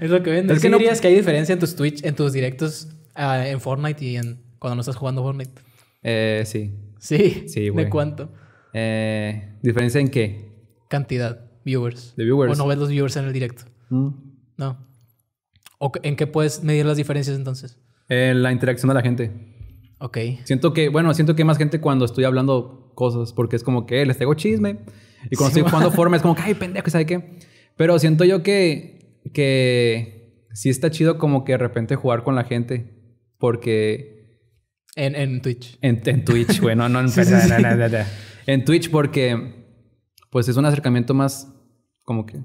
es lo que venden. Es que no dirías que hay diferencia en tus Twitch, en tus directos ah, en Fortnite y en cuando no estás jugando Fortnite. Eh, sí. Sí. ¿De cuánto? Eh, ¿Diferencia en qué? Cantidad, viewers. De viewers. O no ves los viewers en el directo. Mm. No. ¿O ¿En qué puedes medir las diferencias entonces? En eh, la interacción de la gente. Ok. Siento que, bueno, siento que hay más gente cuando estoy hablando cosas, porque es como que les tengo chisme. Y cuando estoy jugando forma es como que, ay, pendejo, ¿sabes qué? Pero siento yo que que sí está chido como que de repente jugar con la gente. Porque... En, en Twitch. En, Twitch, güey. No, en, en Twitch porque pues es un acercamiento más como que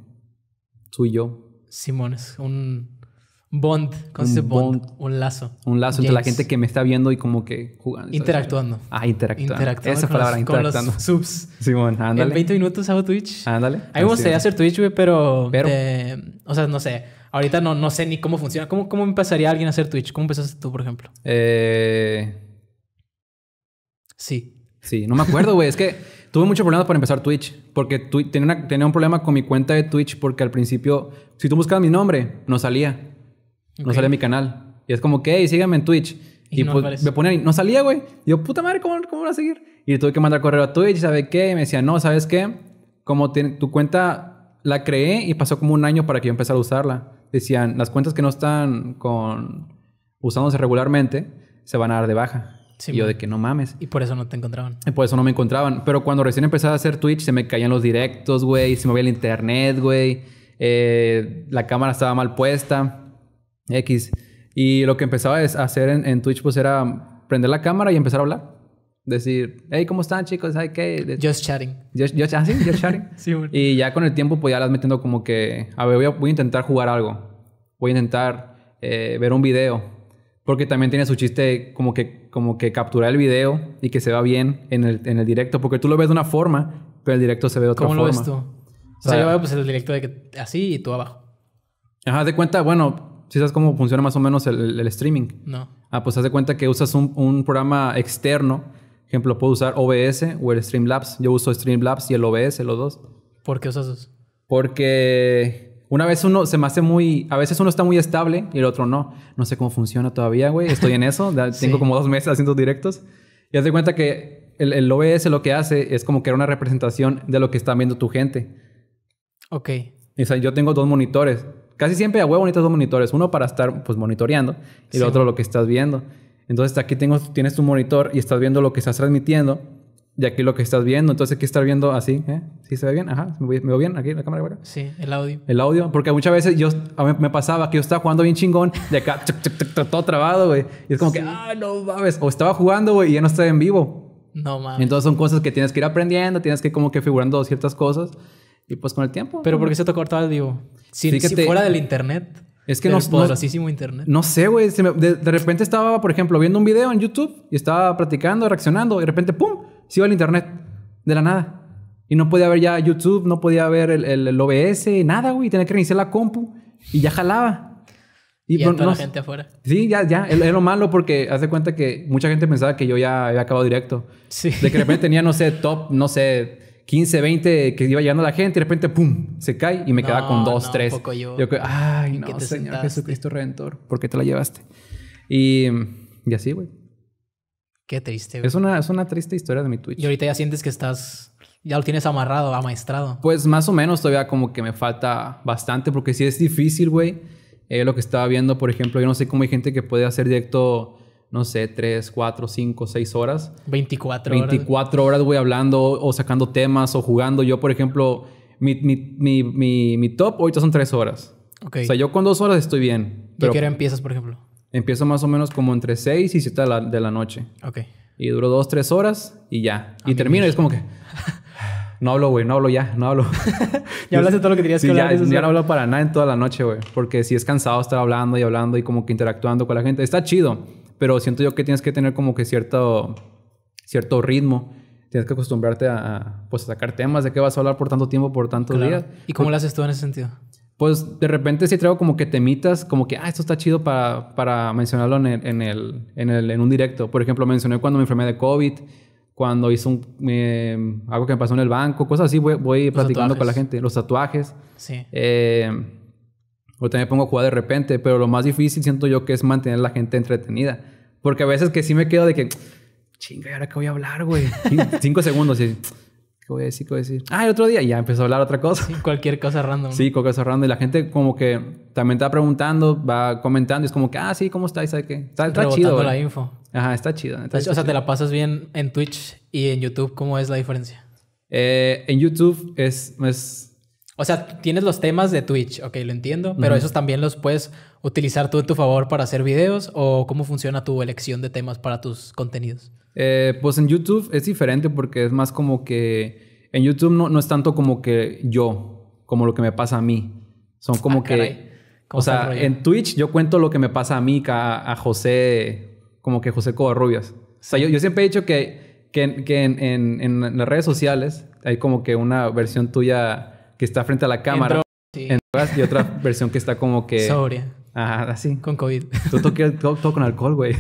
suyo. Simón, es un Bond, con bond, un lazo. Un lazo entre la gente que me está viendo y como que jugando. Interactuando. Ah, interactuando. interactuando Esa palabra, interactuando. Con los subs. Simón, ándale. En 20 minutos hago Twitch. Ándale. A mí me gustaría hacer Twitch, güey, pero. pero. Eh, o sea, no sé. Ahorita no, no sé ni cómo funciona. ¿Cómo, ¿Cómo empezaría alguien a hacer Twitch? ¿Cómo empezaste tú, por ejemplo? Eh. Sí. Sí, no me acuerdo, güey. es que tuve muchos problemas para empezar Twitch. Porque tuve tenía, tenía un problema con mi cuenta de Twitch porque al principio, si tú buscabas mi nombre, no salía. No salía mi canal. Y es como, que, síganme en Twitch. Y, pues, me ponían, no salía, güey. Y yo, puta madre, ¿cómo, cómo voy a seguir? Y tuve que mandar correo a Twitch, ¿sabe qué? Y me decían... no, ¿sabes qué? Como tu cuenta la creé y pasó como un año para que yo empezara a usarla. Decían, las cuentas que no están con usándose regularmente se van a dar de baja. y yo de que no mames. Y por eso no te encontraban. Y por eso no me encontraban. Pero cuando recién empezaba a hacer Twitch, se me caían los directos, güey. Se me veía el internet, güey. Eh, la cámara estaba mal puesta. X. Y lo que empezaba a hacer en, Twitch pues era prender la cámara y empezar a hablar. Decir, hey, ¿cómo están chicos? hay qué? Just chatting. Just, ah, just chatting. Y ya con el tiempo pues ya las metiendo como que, a ver, voy a, intentar jugar algo. Voy a intentar eh, ver un video. Porque también tiene su chiste como que, como que capturar el video y que se va bien en el, en el directo. Porque tú lo ves de una forma, pero el directo se ve de otra forma. ¿Cómo lo ves tú? O sea, yo veo pues el directo de que así y tú abajo. Ajá, de cuenta, bueno, ¿Sí sabes cómo funciona más o menos el, streaming? No. Ah, pues haz de cuenta que usas un, programa externo. Por ejemplo, puedo usar OBS o el Streamlabs. Yo uso Streamlabs y el OBS, los dos. ¿Por qué usas dos? Porque una vez uno se me hace muy. A veces uno está muy estable y el otro no. No sé cómo funciona todavía, güey. Estoy en eso. Tengo como dos meses haciendo directos. Y haz de cuenta que el, el, OBS lo que hace es como que era una representación de lo que está viendo tu gente. Ok. O sea, yo tengo dos monitores. Casi siempre a huevo necesitas dos monitores. Uno para estar, pues, monitoreando. Y el otro lo que estás viendo. Entonces, aquí tengo, tienes tu monitor y estás viendo lo que estás transmitiendo. Y aquí lo que estás viendo. Entonces, aquí estar viendo así. ¿eh? ¿Sí se ve bien? Ajá. ¿Me, veo bien aquí la cámara? Sí, el audio. El audio. Porque muchas veces yo... me pasaba que yo estaba jugando bien chingón. De acá, todo trabado, güey. Y es como que... ¡Ah, no mames! O estaba jugando, güey, y ya no estaba en vivo. No mames. Entonces, son cosas que tienes que ir aprendiendo. Tienes que ir como que figurando ciertas cosas. Y pues con el tiempo. Pero ¿por qué se te corta el vivo? Si, si fuera del internet. Es que del no, poderosísimo internet. No sé, güey. De, repente estaba, por ejemplo, viendo un video en YouTube y estaba platicando, reaccionando. Y de repente, ¡pum! Se iba al internet. De la nada. Y no podía ver ya YouTube, no podía ver el, el, OBS, nada, güey. Tenía que reiniciar la compu. Y ya jalaba. Y, y la gente afuera. Sí, ya, ya. Es, lo malo porque hace cuenta que mucha gente pensaba que yo ya había acabado directo. Sí. De que de repente tenía, no sé, top, no sé, 15, 20 que iba llegando la gente y de repente, ¡pum!, se cae y me queda quedaba con 2, 3. yo. yo. ay, no, Señor Jesucristo Redentor, ¿por qué te la llevaste? Y, así, güey. Qué triste, Es una, es una triste historia de mi Twitch. Y ahorita ya sientes que estás, ya lo tienes amarrado, amaestrado. Pues más o menos todavía como que me falta bastante porque sí es difícil, güey. Eh, lo que estaba viendo, por ejemplo, yo no sé cómo hay gente que puede hacer directo no sé, 3, 4, 5, 6 horas. 24 horas. 24 horas, güey, hablando o sacando temas o jugando. Yo, por ejemplo, mi, mi, mi, mi top ahorita son 3 horas. Okay. O sea, yo con 2 horas estoy bien. Pero qué hora empiezas, por ejemplo? Empiezo más o menos como entre 6 y 7 de la, de la noche. Ok. Y duro 2, 3 horas y ya. y termino y es como que... No hablo, güey, no hablo ya, no hablo. ya hablaste todo lo que tenías que hablar. Ya, ya no hablo para nada en toda la noche, güey. Porque si es cansado estar hablando y hablando y como que interactuando con la gente. Está chido. Pero siento yo que tienes que tener como que cierto, cierto ritmo. Tienes que acostumbrarte a, pues, sacar temas de qué vas a hablar por tanto tiempo, por tantos días. ¿Y cómo lo haces tú en ese sentido? Pues de repente sí traigo como que temitas, como que, ah, esto está chido para, para mencionarlo en, en, el, en, el, en un directo. Por ejemplo, mencioné cuando me enfermé de COVID, cuando hice un, algo que me pasó en el banco, cosas así, voy, voy platicando con la gente. Los tatuajes. Sí. Eh, o también pongo a jugar de repente, pero lo más difícil siento yo que es mantener a la gente entretenida. Porque a veces que sí me quedo de que, chinga, ¿y ahora qué voy a hablar, güey? Cinco segundos y... ¿Qué voy a decir? ¿Qué voy a decir? Ah, el otro día ya empezó a hablar otra cosa. cualquier cosa random. Sí, cualquier cosa random. Y la gente como que también está preguntando, va comentando. Y es como que, ah, sí, ¿cómo está? ¿Y qué? Está, está chido. la info. Ajá, está chido. o sea, te la pasas bien en Twitch y en YouTube. ¿Cómo es la diferencia? Eh, en YouTube es, O sea, tienes los temas de Twitch. Ok, lo entiendo. Pero esos también los puedes utilizar todo en tu favor para hacer videos o cómo funciona tu elección de temas para tus contenidos? Eh, pues en YouTube es diferente porque es más como que en YouTube no, no es tanto como que yo, como lo que me pasa a mí. Son como ah, que... O sea, en Twitch yo cuento lo que me pasa a mí, a, José, como que José Covarrubias. O sea, yo, siempre he dicho que, en, las redes sociales hay como que una versión tuya que está frente a la cámara. y otra versión que está como que... Ajá, así. Con COVID. Todo, todo, con alcohol, güey.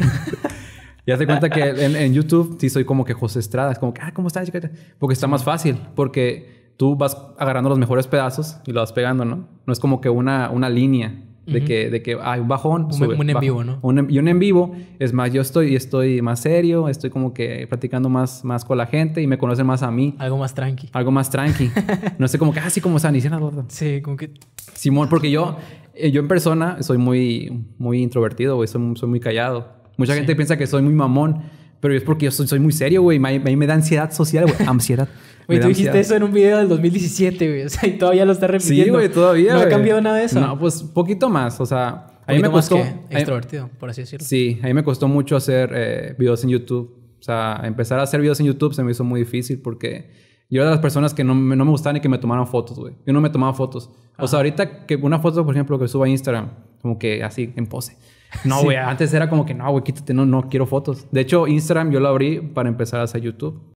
Ya te cuenta que en, YouTube sí soy como que José Estrada. Es como que, ah, ¿cómo estás, chica? Porque está más fácil. Porque tú vas agarrando los mejores pedazos y los vas pegando, ¿no? No es como que una, una línea de, que, de que hay un bajón. Un, sube, un en vivo, ¿no? y un en vivo es más, yo estoy, estoy más serio, estoy como que practicando más, más con la gente y me conocen más a mí. Algo más tranqui. Algo más tranqui. no sé, como que así ah, como como San Isidro. Sí, como que... Simón, porque yo eh, yo en persona soy muy, muy introvertido, güey. Soy, muy callado. Mucha gente piensa que soy muy mamón, pero es porque yo soy, muy serio, güey. A mí me da ansiedad social, güey. Ansiedad. Güey, tú dijiste eso en un video del 2017, güey. O sea, y todavía lo está repitiendo. Sí, güey, todavía. No ha cambiado nada de eso. No, pues poquito más. O sea, a mí me costó. Más que extrovertido, por así decirlo. Sí, a mí me costó mucho hacer eh, videos en YouTube. O sea, empezar a hacer videos en YouTube se me hizo muy difícil porque yo era de las personas que no, no me gustaban y que me tomaran fotos, güey. Yo no me tomaba fotos. O sea, ah. ahorita que una foto, por ejemplo, que suba a Instagram, como que así, en pose. No, güey, antes era como que no, güey, quítate, no, no quiero fotos. De hecho, Instagram yo lo abrí para empezar a hacer YouTube.